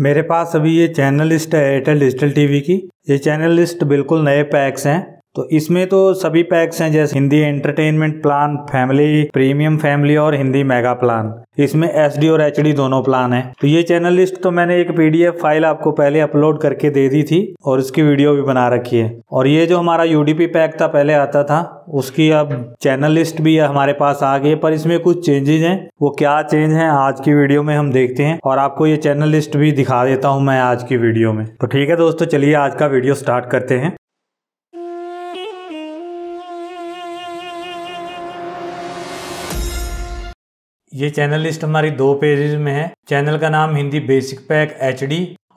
मेरे पास अभी ये चैनल लिस्ट है एयरटेल डिजिटल टीवी की ये चैनल लिस्ट बिल्कुल नए पैक्स हैं तो इसमें तो सभी पैक्स हैं जैसे Hindi entertainment plan family premium family और हिंदी मेगा प्लान इसमें एस और एच दोनों प्लान है तो ये चैनल लिस्ट तो मैंने एक पीडीएफ फाइल आपको पहले अपलोड करके दे दी थी और इसकी वीडियो भी बना रखी है और ये जो हमारा यूडीपी पैक था पहले आता था उसकी अब चैनल लिस्ट भी हमारे पास आ गई है पर इसमें कुछ चेंजेज हैं वो क्या चेंज है आज की वीडियो में हम देखते हैं और आपको ये चैनल लिस्ट भी दिखा देता हूँ मैं आज की वीडियो में तो ठीक है दोस्तों चलिए आज का वीडियो स्टार्ट करते हैं ये चैनल लिस्ट हमारी दो पेजेस में है चैनल का नाम हिंदी बेसिक पैक एच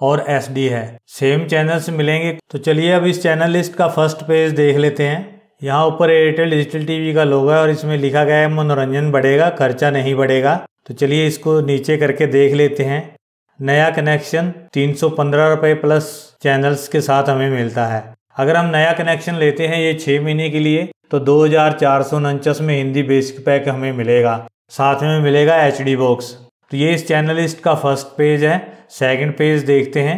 और एस है सेम चैनल्स मिलेंगे तो चलिए अब इस चैनल लिस्ट का फर्स्ट पेज देख लेते हैं यहाँ ऊपर एयरटेल डिजिटल टीवी का लोगो है और इसमें लिखा गया है मनोरंजन बढ़ेगा खर्चा नहीं बढ़ेगा तो चलिए इसको नीचे करके देख लेते हैं नया कनेक्शन तीन सौ प्लस चैनल्स के साथ हमें मिलता है अगर हम नया कनेक्शन लेते हैं ये छः महीने के लिए तो दो में हिंदी बेसिक पैक हमें मिलेगा साथ में मिलेगा एच डी बॉक्स तो ये इस चैनल लिस्ट का फर्स्ट पेज है सेकंड पेज देखते हैं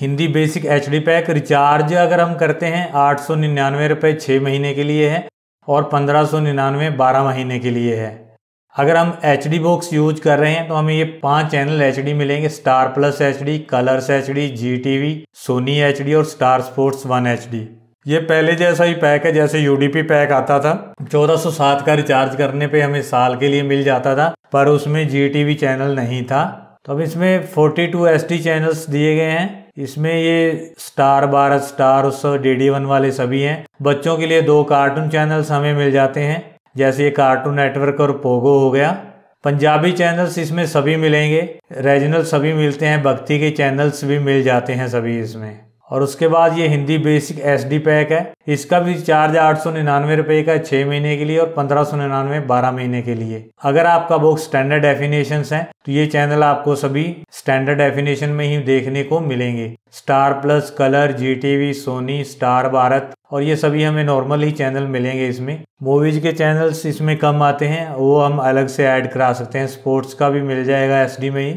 Hindi basic H D pack recharge अगर हम करते हैं आठ सौ निन्यानवे रुपये छः महीने के लिए है और पंद्रह सौ निन्यानवे बारह महीने के लिए है अगर हम एच डी बॉक्स यूज कर रहे हैं तो हमें ये पांच चैनल एच डी मिलेंगे Star Plus H D Colors H D Zee T V Sony H D और Star Sports one H D ये पहले जैसा ही पैक है जैसे यूडीपी पैक आता था 1407 का रिचार्ज करने पे हमें साल के लिए मिल जाता था पर उसमें जी चैनल नहीं था तो अब इसमें 42 टू एस चैनल्स दिए गए हैं इसमें ये स्टार भारत स्टार उस डी डी वन वाले सभी हैं बच्चों के लिए दो कार्टून चैनल्स हमें मिल जाते हैं जैसे ये कार्टून नेटवर्क और पोगो हो गया पंजाबी चैनल्स इसमें सभी मिलेंगे रेजनल सभी मिलते हैं भक्ति के चैनल्स भी मिल जाते हैं सभी इसमें और उसके बाद ये Hindi basic S D pack है इसका भी चार्ज आठ सौ निन्यानवे रुपये का छः महीने के लिए और पंद्रह सौ निन्यानवे बारह महीने के लिए अगर आपका बुक स्टैंडर्ड डेफिनेशन है तो ये चैनल आपको सभी स्टैंडर्ड डेफिनेशन में ही देखने को मिलेंगे Star Plus colour Zee TV Sony Star Bharat और ये सभी हमें नॉर्मल ही चैनल मिलेंगे इसमें मूवीज के चैनल्स इसमें कम आते हैं वो हम अलग से ऐड करा सकते हैं स्पोर्ट्स का भी मिल जाएगा एस में ही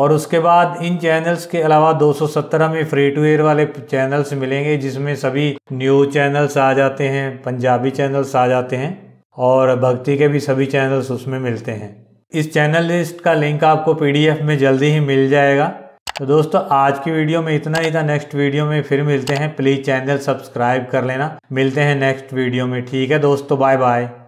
और उसके बाद इन चैनल्स के अलावा 217 में फ्री टू एयर वाले चैनल्स मिलेंगे जिसमें सभी न्यूज चैनल्स आ जाते हैं पंजाबी चैनल्स आ जाते हैं और भक्ति के भी सभी चैनल्स उसमें मिलते हैं इस चैनल लिस्ट का लिंक आपको पीडीएफ में जल्दी ही मिल जाएगा तो दोस्तों आज की वीडियो में इतना ही था नेक्स्ट वीडियो में फिर मिलते हैं प्लीज़ चैनल सब्सक्राइब कर लेना मिलते हैं नेक्स्ट वीडियो में ठीक है दोस्तों बाय बाय